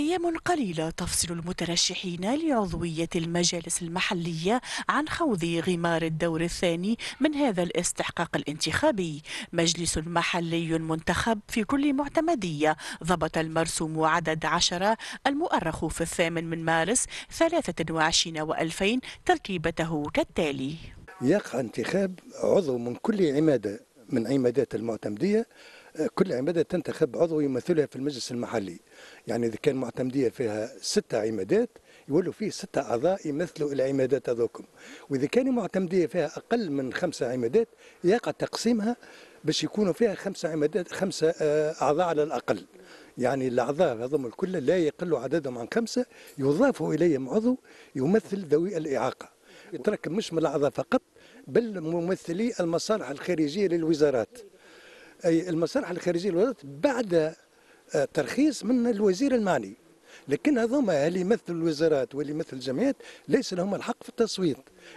أيام قليلة تفصل المترشحين لعضوية المجالس المحلية عن خوض غمار الدور الثاني من هذا الاستحقاق الانتخابي مجلس محلي منتخب في كل معتمدية ضبط المرسوم عدد عشرة المؤرخ في الثامن من مارس 23 و2000 تركيبته كالتالي يقع انتخاب عضو من كل عمادة من عمادات المعتمدية كل عمادة تنتخب عضو يمثلها في المجلس المحلي يعني إذا كان معتمدية فيها ستة عمادات يولوا فيه ستة أعضاء يمثلوا العمادات هذوكم وإذا كان معتمدية فيها أقل من خمسة عمادات يقع تقسيمها باش يكونوا فيها خمسة عمادات خمسة آه، أعضاء على الأقل يعني الأعضاء هذوم الكل لا يقل عددهم عن خمسة يضاف إليهم عضو يمثل ذوي الإعاقة يتركب مش من الأعضاء فقط بل ممثلي المصالح الخارجية للوزارات أي المصالح الخارجية للولايات بعد آه، ترخيص من الوزير المعني لكن هذوما اللي يمثلوا الوزارات واللي يمثلوا الجمعيات ليس لهم الحق في التصويت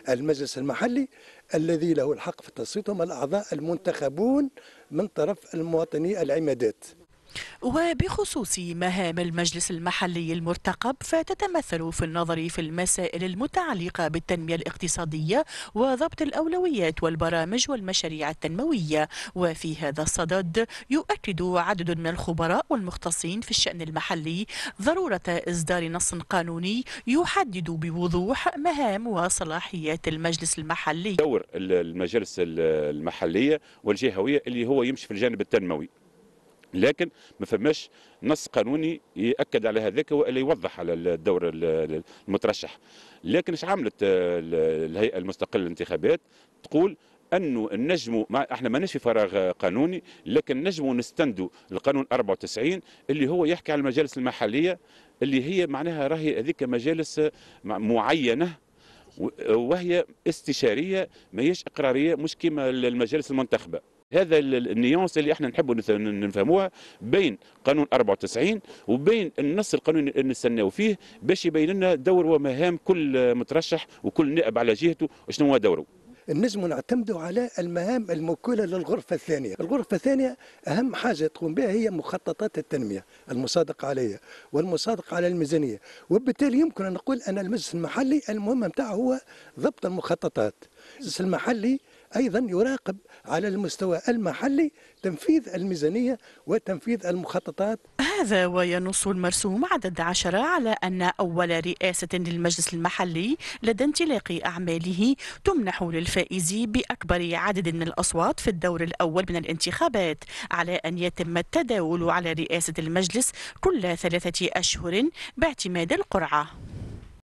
المجلس المحلي الذي له الحق في التصويت هم الأعضاء المنتخبون من طرف المواطني العمادات وبخصوص مهام المجلس المحلي المرتقب فتتمثل في النظر في المسائل المتعلقة بالتنمية الاقتصادية وضبط الأولويات والبرامج والمشاريع التنموية وفي هذا الصدد يؤكد عدد من الخبراء والمختصين في الشأن المحلي ضرورة إصدار نص قانوني يحدد بوضوح مهام وصلاحيات المجلس المحلي دور المجالس المحلية والجهوية اللي هو يمشي في الجانب التنموي لكن ما فماش نص قانوني ياكد على هذاك والا يوضح على الدور المترشح لكن اش عملت الهيئه المستقله للانتخابات تقول انه نجموا ما احنا ماناش في فراغ قانوني لكن نجموا نستندوا القانون 94 اللي هو يحكي على المجالس المحليه اللي هي معناها راهي هذيك مجالس معينه وهي استشاريه ماهيش اقراريه مش كيما المجالس المنتخبه هذا النيونس اللي احنا نحبوا نفهموها بين قانون 94 وبين النص القانوني اللي نستناو فيه باش يبين لنا دور ومهام كل مترشح وكل نائب على جهته وشنو هو دوره النجم نعتمدوا على المهام الموكولة للغرفة الثانية الغرفة الثانية أهم حاجة تقوم بها هي مخططات التنمية المصادقة عليها والمصادقة على الميزانية وبالتالي يمكن أن نقول أن المجلس المحلي المهمة متاعه هو ضبط المخططات المجلس المحلي أيضا يراقب على المستوى المحلي تنفيذ الميزانية وتنفيذ المخططات هذا وينص المرسوم عدد عشرة على أن أول رئاسة للمجلس المحلي لدى انطلاق أعماله تمنح للفائز بأكبر عدد من الأصوات في الدور الأول من الانتخابات على أن يتم التداول على رئاسة المجلس كل ثلاثة أشهر باعتماد القرعة